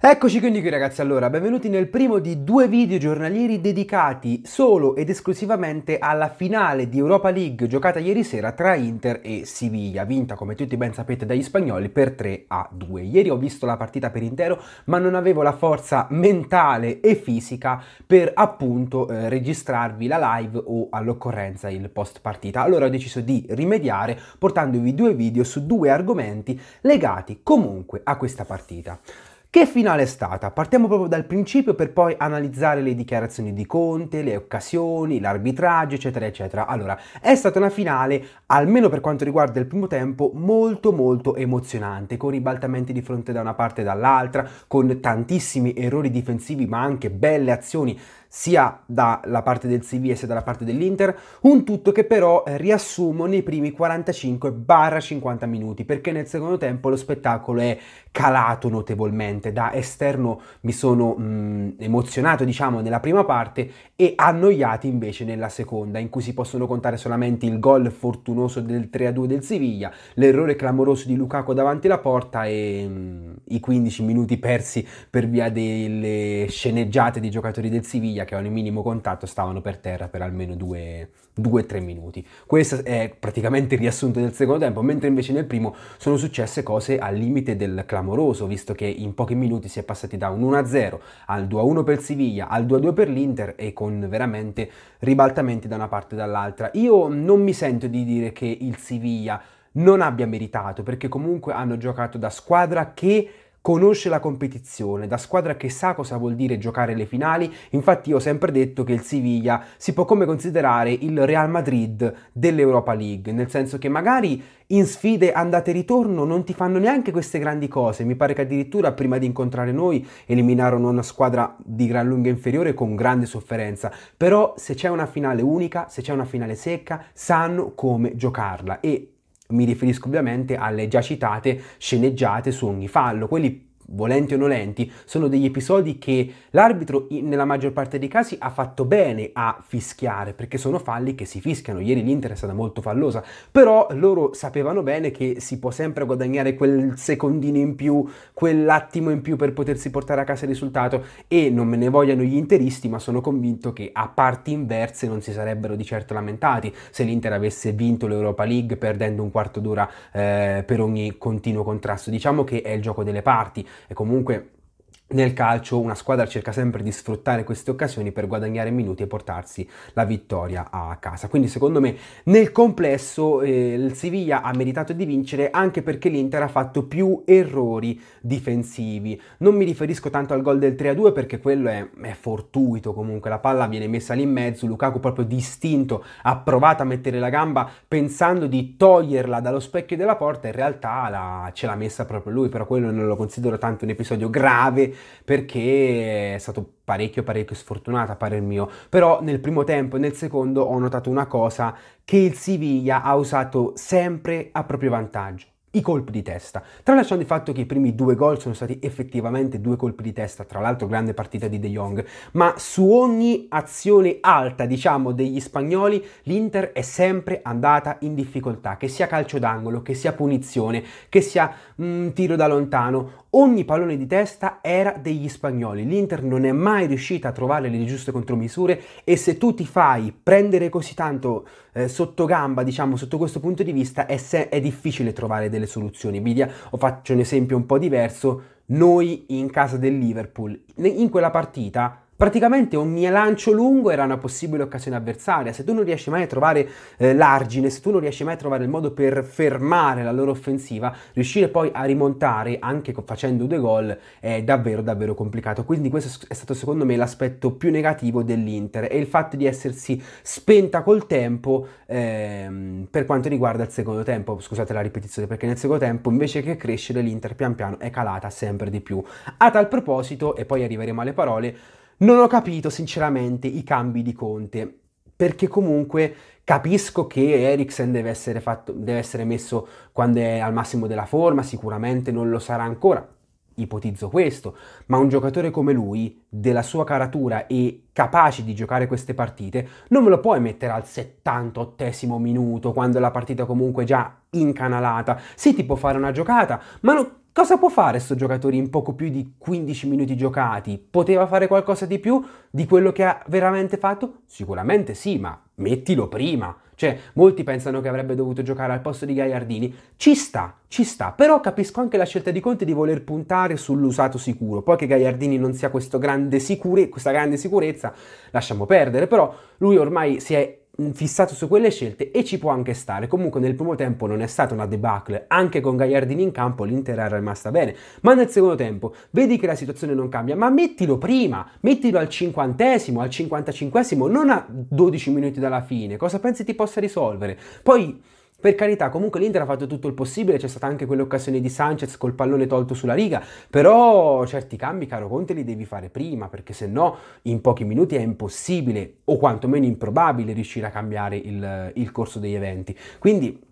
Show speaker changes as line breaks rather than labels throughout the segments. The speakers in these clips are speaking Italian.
Eccoci quindi qui ragazzi, allora benvenuti nel primo di due video giornalieri dedicati solo ed esclusivamente alla finale di Europa League giocata ieri sera tra Inter e Siviglia, vinta come tutti ben sapete dagli spagnoli per 3 a 2. Ieri ho visto la partita per intero ma non avevo la forza mentale e fisica per appunto eh, registrarvi la live o all'occorrenza il post partita, allora ho deciso di rimediare portandovi due video su due argomenti legati comunque a questa partita. Che finale è stata? Partiamo proprio dal principio per poi analizzare le dichiarazioni di Conte, le occasioni, l'arbitraggio, eccetera, eccetera. Allora, è stata una finale, almeno per quanto riguarda il primo tempo, molto molto emozionante, con ribaltamenti di fronte da una parte e dall'altra, con tantissimi errori difensivi, ma anche belle azioni sia dalla parte del Siviglia sia dalla parte dell'Inter, un tutto che però eh, riassumo nei primi 45-50 minuti, perché nel secondo tempo lo spettacolo è calato notevolmente, da esterno mi sono mh, mm, emozionato diciamo nella prima parte e annoiati invece nella seconda, in cui si possono contare solamente il gol fortunoso del 3-2 del Siviglia, l'errore clamoroso di Lukaku davanti la porta e mh, mm, i 15 minuti persi per via delle sceneggiate dei giocatori del Siviglia Maria che avevano il minimo contatto stavano per terra per almeno 2-3 minuti. Questo è praticamente il riassunto del secondo tempo, mentre invece nel primo sono successe cose al limite del clamoroso, visto che in pochi minuti si è passati da un 1-0 al 2-1 per Siviglia, al 2-2 per l'Inter e con veramente ribaltamenti da una parte e dall'altra. Io non mi sento di dire che il Siviglia non abbia meritato perché comunque hanno giocato da squadra che conosce la competizione, da squadra che sa cosa vuol dire giocare le finali, infatti io ho sempre detto che il Siviglia si può come considerare il Real Madrid dell'Europa League, nel senso che magari in sfide andate e ritorno non ti fanno neanche queste grandi cose, mi pare che addirittura prima di incontrare noi eliminarono una squadra di gran lunga inferiore con grande sofferenza, però se c'è una finale unica, se c'è una finale secca, sanno come giocarla e mi riferisco ovviamente alle già citate sceneggiate su ogni fallo, quelli volenti o nolenti, sono degli episodi che l'arbitro nella maggior parte dei casi ha fatto bene a fischiare, perché sono falli che si fischiano. Ieri l'Inter è stata molto fallosa, però loro sapevano bene che si può sempre guadagnare quel secondino in più, quell'attimo in più per potersi portare a casa il risultato e non me ne vogliano gli interisti, ma sono convinto che a parti inverse non si sarebbero di certo lamentati se l'Inter avesse vinto l'Europa League perdendo un quarto d'ora eh, per ogni continuo contrasto. Diciamo che è il gioco delle parti e comunque nel calcio una squadra cerca sempre di sfruttare queste occasioni per guadagnare minuti e portarsi la vittoria a casa. Quindi secondo me nel complesso eh, il Siviglia ha meritato di vincere anche perché l'Inter ha fatto più errori difensivi. Non mi riferisco tanto al gol del 3-2 perché quello è, è, fortuito comunque, la palla viene messa lì in mezzo, Lukaku proprio distinto ha provato a mettere la gamba pensando di toglierla dallo specchio della porta, in realtà la, ce l'ha messa proprio lui, però quello non lo considero tanto un episodio grave perché è stato parecchio parecchio sfortunato a parer mio, però nel primo tempo e nel secondo ho notato una cosa che il Siviglia ha usato sempre a proprio vantaggio i colpi di testa. Tralasciando il fatto che i primi due gol sono stati effettivamente due colpi di testa, tra l'altro grande partita di De Jong, ma su ogni azione alta, diciamo, degli spagnoli, l'Inter è sempre andata in difficoltà, che sia calcio d'angolo, che sia punizione, che sia mh, mm, tiro da lontano Ogni pallone di testa era degli spagnoli, l'Inter non è mai riuscita a trovare le giuste contromisure e se tu ti fai prendere così tanto eh, sotto gamba, diciamo sotto questo punto di vista, è, se- è difficile trovare delle soluzioni. Vi faccio un esempio un po' diverso, noi in casa del Liverpool, in quella partita Praticamente ogni lancio lungo era una possibile occasione avversaria, se tu non riesci mai a trovare eh, l'argine, se tu non riesci mai a trovare il modo per fermare la loro offensiva, riuscire poi a rimontare anche facendo due gol è davvero davvero complicato, quindi questo è stato secondo me l'aspetto più negativo dell'Inter e il fatto di essersi spenta col tempo ehm, per quanto riguarda il secondo tempo, scusate la ripetizione perché nel secondo tempo invece che crescere l'Inter pian piano è calata sempre di più. A tal proposito, e poi arriveremo alle parole, non ho capito sinceramente i cambi di Conte, perché comunque capisco che Eriksen deve essere, fatto, deve essere messo quando è al massimo della forma, sicuramente non lo sarà ancora, ipotizzo questo, ma un giocatore come lui, della sua caratura e capace di giocare queste partite, non me lo puoi mettere al 78 minuto, quando la partita comunque è già incanalata. Sì, ti può fare una giocata, ma non... Cosa può fare sto giocatore in poco più di 15 minuti giocati? Poteva fare qualcosa di più di quello che ha veramente fatto? Sicuramente sì, ma mettilo prima. Cioè, molti pensano che avrebbe dovuto giocare al posto di Gagliardini. Ci sta, ci sta, però capisco anche la scelta di Conte di voler puntare sull'usato sicuro. Poi che Gagliardini non sia grande sicure, questa grande sicurezza, lasciamo perdere, però lui ormai si è fissato su quelle scelte e ci può anche stare. Comunque nel primo tempo non è stata una debacle, anche con Gagliardini in campo l'Inter era rimasta bene, ma nel secondo tempo vedi che la situazione non cambia, ma mettilo prima, mettilo al cinquantesimo, al cinquantacinquesimo, non a 12 minuti dalla fine, cosa pensi ti possa risolvere? Poi per carità, comunque l'Inter ha fatto tutto il possibile, c'è stata anche quell'occasione di Sanchez col pallone tolto sulla riga, però certi cambi, caro Conte, li devi fare prima, perché se no in pochi minuti è impossibile o quantomeno improbabile riuscire a cambiare il, il corso degli eventi. Quindi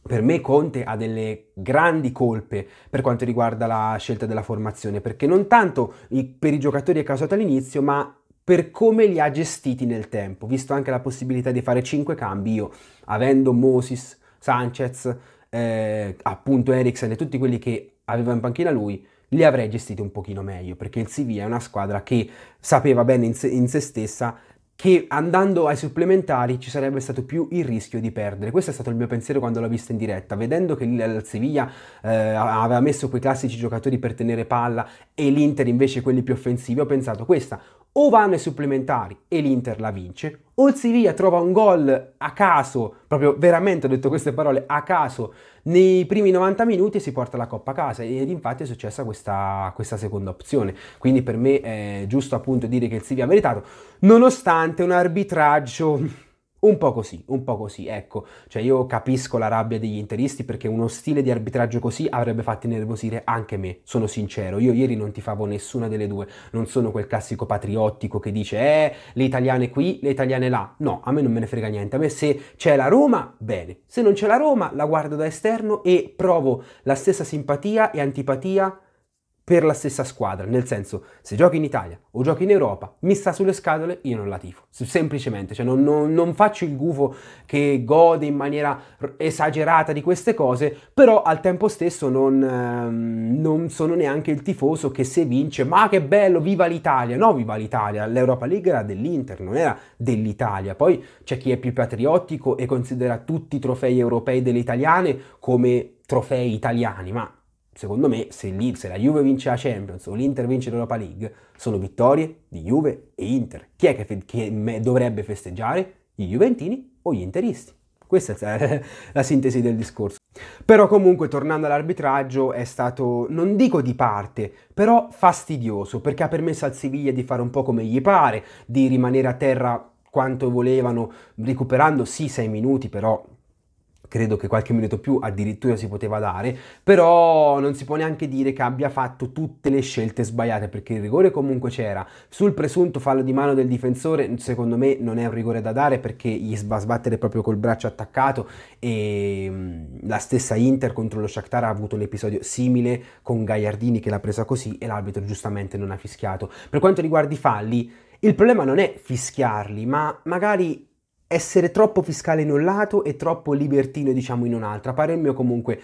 per me Conte ha delle grandi colpe per quanto riguarda la scelta della formazione, perché non tanto per i giocatori è causato all'inizio, ma per come li ha gestiti nel tempo, visto anche la possibilità di fare 5 cambi, io avendo Moses, Sanchez, eh, appunto Eriksen e tutti quelli che aveva in panchina lui, li avrei gestiti un pochino meglio, perché il Siviglia è una squadra che sapeva bene in se, in se stessa che andando ai supplementari ci sarebbe stato più il rischio di perdere. Questo è stato il mio pensiero quando l'ho vista in diretta, vedendo che il Siviglia eh, aveva messo quei classici giocatori per tenere palla e l'Inter invece quelli più offensivi, ho pensato questa o vanno ai supplementari e l'Inter la vince, o il Siviglia trova un gol a caso, proprio veramente ho detto queste parole, a caso, nei primi 90 minuti e si porta la Coppa a casa ed infatti è successa questa, questa seconda opzione. Quindi per me è giusto appunto dire che il Siviglia ha meritato, nonostante un arbitraggio un po' così, un po' così, ecco, cioè io capisco la rabbia degli interisti perché uno stile di arbitraggio così avrebbe fatto innervosire anche me, sono sincero, io ieri non ti favo nessuna delle due, non sono quel classico patriottico che dice eh, le italiane qui, le italiane là, no, a me non me ne frega niente, a me se c'è la Roma, bene, se non c'è la Roma la guardo da esterno e provo la stessa simpatia e antipatia per la stessa squadra, nel senso se giochi in Italia o giochi in Europa, mi sta sulle scatole, io non la tifo, semplicemente, cioè non, non, non faccio il gufo che gode in maniera esagerata di queste cose, però al tempo stesso non, ehm, non sono neanche il tifoso che se vince, ma che bello, viva l'Italia, no viva l'Italia, l'Europa League era dell'Inter, non era dell'Italia, poi c'è chi è più patriottico e considera tutti i trofei europei delle italiane come trofei italiani, ma secondo me, se, se la Juve vince la Champions o l'Inter vince l'Europa League, sono vittorie di Juve e Inter. Chi è che, fe- che dovrebbe festeggiare? Gli Juventini o gli Interisti? Questa è la sintesi del discorso. Però comunque tornando all'arbitraggio è stato, non dico di parte, però fastidioso perché ha permesso al Siviglia di fare un po' come gli pare, di rimanere a terra quanto volevano, recuperando sì sei minuti, però credo che qualche minuto più addirittura si poteva dare, però non si può neanche dire che abbia fatto tutte le scelte sbagliate perché il rigore comunque c'era. Sul presunto fallo di mano del difensore, secondo me non è un rigore da dare perché gli va a sbattere proprio col braccio attaccato e la stessa Inter contro lo Shakhtar ha avuto un episodio simile con Gagliardini che l'ha presa così e l'arbitro giustamente non ha fischiato. Per quanto riguarda i falli, il problema non è fischiarli, ma magari essere troppo fiscale in un lato e troppo libertino diciamo in un'altra. Pare il mio comunque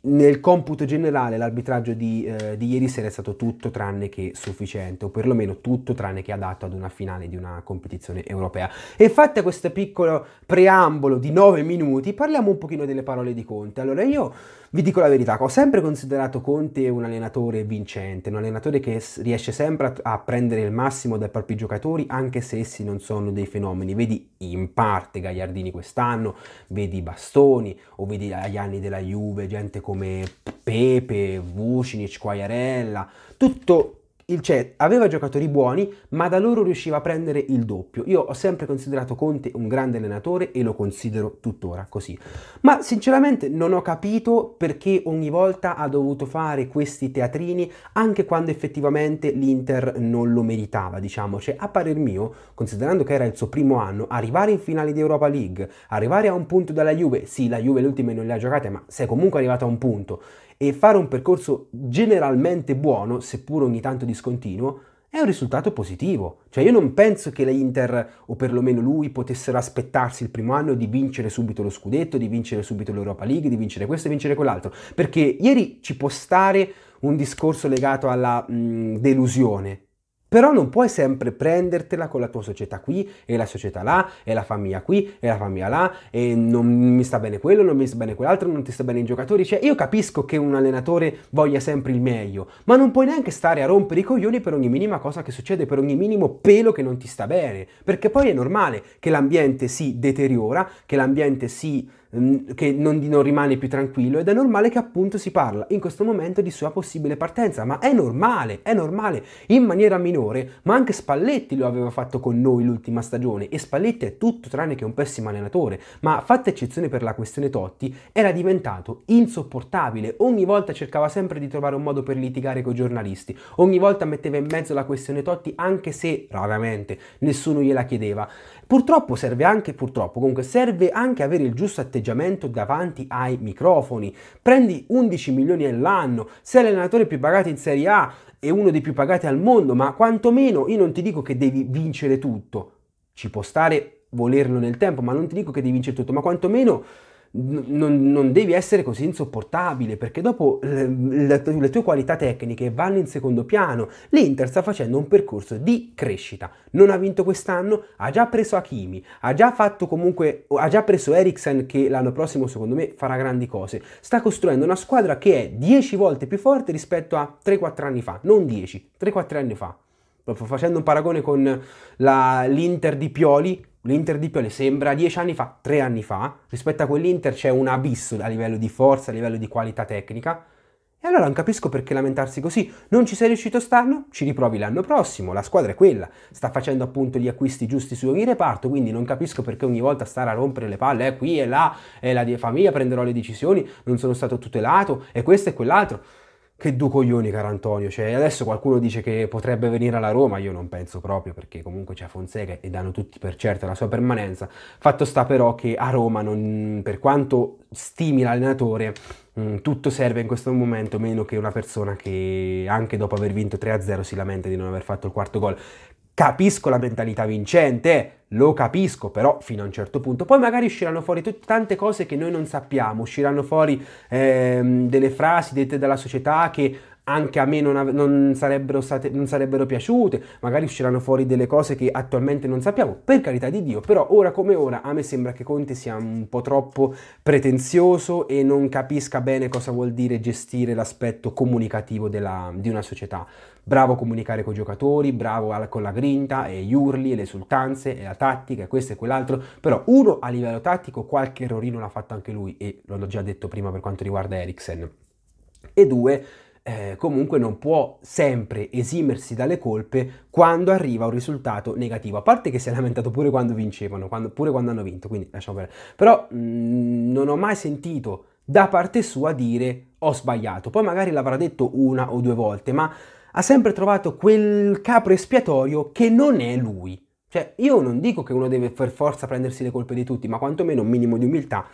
nel computo generale l'arbitraggio di, eh, di, ieri sera è stato tutto tranne che sufficiente, o perlomeno tutto tranne che adatto ad una finale di una competizione europea. E fatta questo piccolo preambolo di 9 minuti, parliamo un pochino delle parole di Conte. Allora io vi dico la verità, ho sempre considerato Conte un allenatore vincente, un allenatore che riesce sempre a prendere il massimo dai propri giocatori anche se essi non sono dei fenomeni. Vedi in parte Gagliardini quest'anno, vedi Bastoni o vedi agli anni della Juve gente come Pepe, Vucinic, Quagliarella, tutto il, cioè, aveva giocatori buoni, ma da loro riusciva a prendere il doppio. Io ho sempre considerato Conte un grande allenatore e lo considero tuttora così. Ma sinceramente non ho capito perché ogni volta ha dovuto fare questi teatrini, anche quando effettivamente l'Inter non lo meritava, diciamo. Cioè, a parer mio, considerando che era il suo primo anno, arrivare in finale di Europa League, arrivare a un punto dalla Juve, sì, la Juve le ultime non le ha giocate, ma sei comunque arrivato a un punto e fare un percorso generalmente buono, seppur ogni tanto discontinuo, è un risultato positivo. Cioè io non penso che l'Inter, o perlomeno lui, potessero aspettarsi il primo anno di vincere subito lo scudetto, di vincere subito l'Europa League, di vincere questo e vincere quell'altro. Perché ieri ci può stare un discorso legato alla mh, delusione, però non puoi sempre prendertela con la tua società qui e la società là e la famiglia qui e la famiglia là e non mi sta bene quello, non mi sta bene quell'altro, non ti sta bene i giocatori. Cioè io capisco che un allenatore voglia sempre il meglio, ma non puoi neanche stare a rompere i coglioni per ogni minima cosa che succede, per ogni minimo pelo che non ti sta bene. Perché poi è normale che l'ambiente si deteriora, che l'ambiente si che non, non rimane più tranquillo ed è normale che appunto si parla in questo momento di sua possibile partenza, ma è normale, è normale in maniera minore, ma anche Spalletti lo aveva fatto con noi l'ultima stagione e Spalletti è tutto tranne che un pessimo allenatore, ma fatta eccezione per la questione Totti, era diventato insopportabile, ogni volta cercava sempre di trovare un modo per litigare con i giornalisti, ogni volta metteva in mezzo la questione Totti anche se raramente nessuno gliela chiedeva Purtroppo serve anche, purtroppo comunque serve anche avere il giusto atteggiamento davanti ai microfoni. Prendi 11 milioni all'anno, sei l'allenatore più pagato in Serie A e uno dei più pagati al mondo, ma quantomeno io non ti dico che devi vincere tutto. Ci può stare volerlo nel tempo, ma non ti dico che devi vincere tutto, ma quantomeno non, non, devi essere così insopportabile perché dopo le, le, tue qualità tecniche vanno in secondo piano. L'Inter sta facendo un percorso di crescita. Non ha vinto quest'anno, ha già preso Hakimi, ha già fatto comunque, ha già preso Eriksen che l'anno prossimo secondo me farà grandi cose. Sta costruendo una squadra che è 10 volte più forte rispetto a 3-4 anni fa, non 10, 3-4 anni fa. Facendo un paragone con la, l'Inter di Pioli, L'Inter di Pioli sembra dieci anni fa, tre anni fa, rispetto a quell'Inter c'è un abisso a livello di forza, a livello di qualità tecnica. E allora non capisco perché lamentarsi così. Non ci sei riuscito quest'anno? Ci riprovi l'anno prossimo, la squadra è quella. Sta facendo appunto gli acquisti giusti su ogni reparto, quindi non capisco perché ogni volta stare a rompere le palle, è eh, qui e là, è eh, la famiglia, prenderò le decisioni, non sono stato tutelato, e questo e quell'altro che due coglioni, caro Antonio. Cioè, adesso qualcuno dice che potrebbe venire alla Roma, io non penso proprio perché comunque c'è Fonseca e danno tutti per certo la sua permanenza. Fatto sta però che a Roma, non, per quanto stimi l'allenatore, mm, tutto serve in questo momento meno che una persona che anche dopo aver vinto 3-0 si lamenta di non aver fatto il quarto gol. Capisco la mentalità vincente, lo capisco, però fino a un certo punto. Poi magari usciranno fuori tut- tante cose che noi non sappiamo, usciranno fuori ehm, delle frasi dette dalla società che anche a me non, non, sarebbero state, non, sarebbero piaciute, magari usciranno fuori delle cose che attualmente non sappiamo, per carità di Dio, però ora come ora a me sembra che Conte sia un po' troppo pretenzioso e non capisca bene cosa vuol dire gestire l'aspetto comunicativo della, di una società. Bravo a comunicare con i giocatori, bravo alla, con la grinta e gli urli e le esultanze e la tattica e questo e quell'altro, però uno a livello tattico qualche errorino l'ha fatto anche lui e l'ho già detto prima per quanto riguarda Eriksen e due eh, comunque non può sempre esimersi dalle colpe quando arriva un risultato negativo. A parte che si è lamentato pure quando vincevano, quando, pure quando hanno vinto, quindi lasciamo perdere. Però mh, mm, non ho mai sentito da parte sua dire ho sbagliato. Poi magari l'avrà detto una o due volte, ma ha sempre trovato quel capro espiatorio che non è lui. Cioè, io non dico che uno deve per forza prendersi le colpe di tutti, ma quantomeno un minimo di umiltà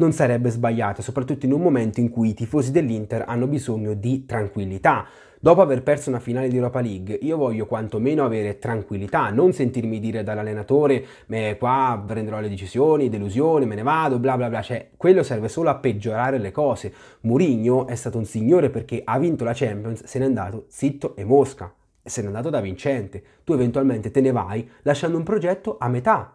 non sarebbe sbagliata, soprattutto in un momento in cui i tifosi dell'Inter hanno bisogno di tranquillità. Dopo aver perso una finale di Europa League, io voglio quantomeno avere tranquillità, non sentirmi dire dall'allenatore, beh, qua prenderò le decisioni, delusione, me ne vado, bla bla bla, cioè quello serve solo a peggiorare le cose. Mourinho è stato un signore perché ha vinto la Champions, se n'è andato zitto e mosca, se n'è andato da vincente. Tu eventualmente te ne vai lasciando un progetto a metà,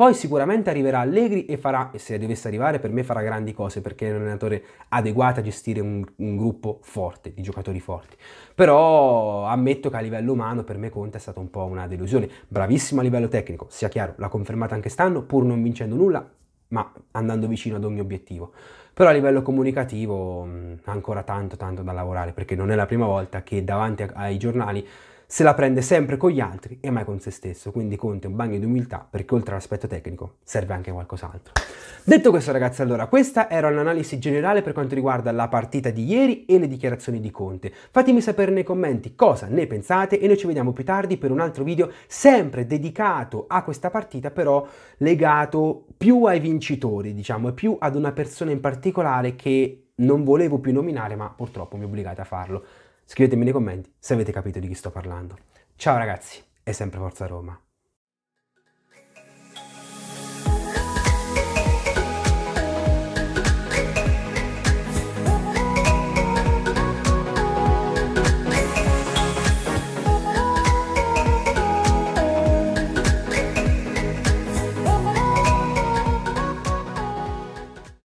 poi sicuramente arriverà Allegri e farà, e se dovesse arrivare per me farà grandi cose perché è un allenatore adeguato a gestire un, un gruppo forte, di giocatori forti. Però ammetto che a livello umano per me Conte è stata un po' una delusione. Bravissimo a livello tecnico, sia chiaro, l'ha confermata anche quest'anno pur non vincendo nulla, ma andando vicino ad ogni obiettivo. Però a livello comunicativo ha ancora tanto tanto da lavorare perché non è la prima volta che davanti ai giornali se la prende sempre con gli altri e mai con se stesso. Quindi Conte un bagno di umiltà perché oltre all'aspetto tecnico serve anche qualcos'altro. Detto questo ragazzi, allora questa era un'analisi generale per quanto riguarda la partita di ieri e le dichiarazioni di Conte. Fatemi sapere nei commenti cosa ne pensate e noi ci vediamo più tardi per un altro video sempre dedicato a questa partita però legato più ai vincitori diciamo e più ad una persona in particolare che non volevo più nominare ma purtroppo mi obbligate a farlo. Scrivetemi nei commenti se avete capito di chi sto parlando. Ciao ragazzi e sempre Forza Roma!